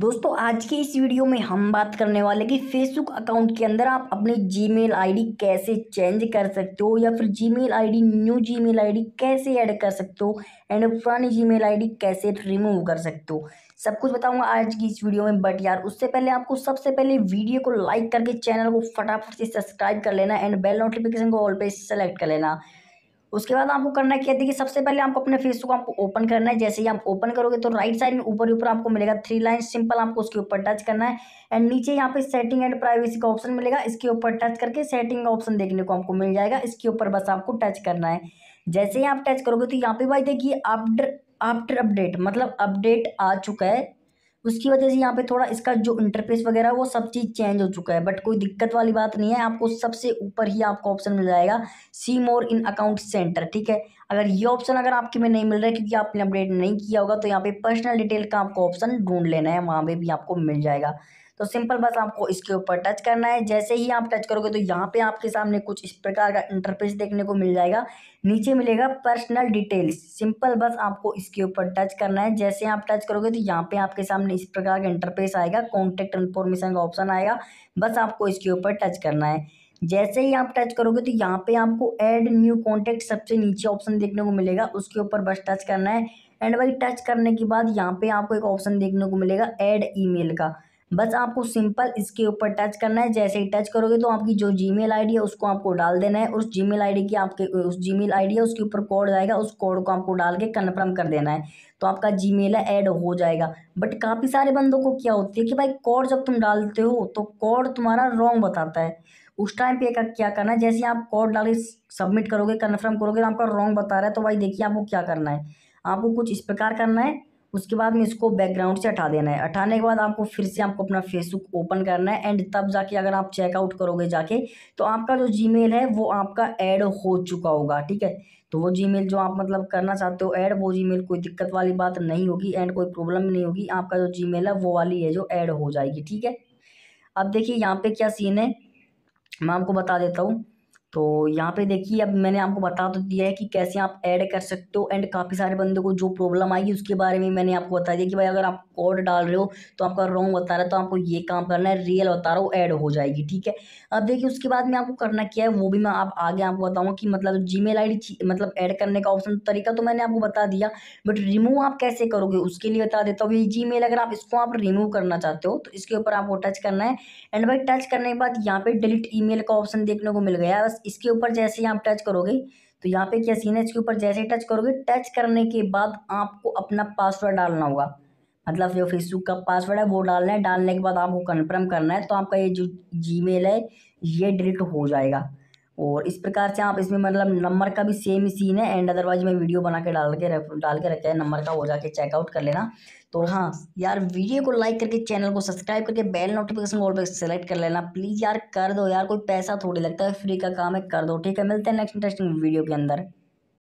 दोस्तों आज के इस वीडियो में हम बात करने वाले कि फेसबुक अकाउंट के अंदर आप अपनी जीमेल आईडी कैसे चेंज कर सकते हो या फिर Gmail ID new Gmail ID कैसे ऐड कर सकते हो एंड पुरानी जीमेल आईडी कैसे रिमूव कर सकते हो सब कुछ बताऊंगा आज की इस वीडियो में बट यार उससे पहले आपको सबसे पहले वीडियो को लाइक करके चैनल को फटाफट से सब्सक्राइब कर लेना एंड बेल नोटिफिकेशन को ऑल पे सेलेक्ट कर लेना उसके बाद आपको करना क्या देखिए सबसे पहले आपको अपने फेस को आपको ओपन करना है जैसे ही आप ओपन करोगे तो राइट साइड में ऊपर ऊपर आपको मिलेगा थ्री लाइन सिंपल आपको उसके ऊपर टच करना है एंड नीचे यहाँ पे सेटिंग एंड प्राइवेसी का ऑप्शन मिलेगा इसके ऊपर टच करके सेटिंग का ऑप्शन देखने को आपको मिल जाएगा इसके ऊपर बस आपको टच करना है जैसे ही आप टच करोगे तो यहाँ पे भाई देखिए आफ्टर आफ्टर अपडेट मतलब अपडेट आ चुका है उसकी वजह से यहाँ पे थोड़ा इसका जो इंटरफेस वगैरह वो सब चीज़ चेंज हो चुका है बट कोई दिक्कत वाली बात नहीं है आपको सबसे ऊपर ही आपको ऑप्शन मिल जाएगा सी मोर इन अकाउंट सेंटर ठीक है अगर ये ऑप्शन अगर आपके में नहीं मिल रहा है क्योंकि आपने अपडेट नहीं किया होगा तो यहाँ पे पर्सनल डिटेल का आपको ऑप्शन ढूंढ लेना है वहाँ पे भी आपको मिल जाएगा तो सिंपल बस आपको इसके ऊपर टच करना है जैसे ही आप टच करोगे तो यहाँ पे आपके सामने कुछ इस प्रकार का इंटरफेस देखने को मिल जाएगा नीचे मिलेगा पर्सनल डिटेल्स सिंपल बस आपको इसके ऊपर टच करना है जैसे आप टच करोगे तो यहाँ पे आपके सामने इस प्रकार का इंटरफेस आएगा कॉन्टेक्ट इन्फॉर्मेशन का ऑप्शन आएगा बस आपको इसके ऊपर टच करना है जैसे ही आप टच करोगे तो यहाँ पे आपको ऐड न्यू कॉन्टेक्ट सबसे नीचे ऑप्शन देखने को मिलेगा उसके ऊपर बस टच करना है एंड वही टच करने के बाद यहाँ पे आपको एक ऑप्शन देखने को मिलेगा ऐड ईमेल का बस आपको सिंपल इसके ऊपर टच करना है जैसे ही टच करोगे तो आपकी जो जी मेल है उसको आपको डाल देना है उस जी मेल की आपके उस जी मेल है उसके ऊपर कोड आएगा उस कोड को आपको डाल के कन्फर्म कर देना है तो आपका जी मेल ऐड हो जाएगा बट काफ़ी सारे बंदों को क्या होती है कि भाई कोड जब तुम डालते हो तो कोड तुम्हारा रॉन्ग बताता है उस टाइम पे का क्या करना है जैसे आप कोड डाल के सबमिट करोगे कन्फर्म करोगे तो आपका रॉन्ग बता रहा है तो भाई देखिए आपको क्या करना है आपको कुछ इस प्रकार करना है उसके बाद में इसको बैकग्राउंड से हटा देना है हटाने के बाद आपको फिर से आपको अपना फेसबुक ओपन करना है एंड तब जाके अगर आप चेकआउट करोगे जाके तो आपका जो जीमेल है वो आपका ऐड हो चुका होगा ठीक है तो वो जीमेल जो आप मतलब करना चाहते हो ऐड वो जीमेल कोई दिक्कत वाली बात नहीं होगी एंड कोई प्रॉब्लम नहीं होगी आपका जो जी है वो वाली है जो ऐड हो जाएगी ठीक है अब देखिए यहाँ पर क्या सीन है मैं आपको बता देता हूँ तो यहाँ पे देखिए अब मैंने आपको बता तो दिया है कि कैसे आप ऐड कर सकते हो एंड काफ़ी सारे बंदों को जो प्रॉब्लम आएगी उसके बारे में मैंने आपको बता दिया कि भाई अगर आप कोड डाल रहे हो तो आपका रॉन्ग बता रहा है तो आपको ये काम करना है रियल बता रहा हूँ ऐड हो जाएगी ठीक है अब देखिए उसके बाद में आपको करना क्या है वो भी मैं आप आगे आपको बताऊँ कि मतलब जी मेल मतलब ऐड करने का ऑप्शन तरीका तो मैंने आपको बता दिया बट रिमूव आप कैसे करोगे उसके लिए बता देता हूँ ये जी अगर आप इसको आप रिमूव करना चाहते हो तो इसके ऊपर आपको टच करना है एंड भाई टच करने के बाद यहाँ पे डिलीट ई का ऑप्शन देखने को मिल गया है बस इसके ऊपर जैसे ही आप टच करोगे तो यहाँ पे क्या सीन है इसके ऊपर जैसे टच करोगे टच करने के बाद आपको अपना पासवर्ड डालना होगा मतलब जो फेसबुक का पासवर्ड है वो डालना है डालने के बाद आपको कन्फर्म करना है तो आपका ये जो जी है ये डिलीट हो जाएगा और इस प्रकार से आप इसमें मतलब नंबर का भी सेम ही सीन है एंड अदरवाइज मैं वीडियो बना के डाल के रख डाल के रखा है नंबर का हो जाके चेकआउट कर लेना तो हाँ यार वीडियो को लाइक करके चैनल को सब्सक्राइब करके बेल नोटिफिकेशन ऑल पे सेलेक्ट कर लेना प्लीज़ यार कर दो यार कोई पैसा थोड़ी लगता है फ्री का काम है कर दो ठीक है मिलते हैं नेक्स्ट इंटरेस्टिंग वीडियो के अंदर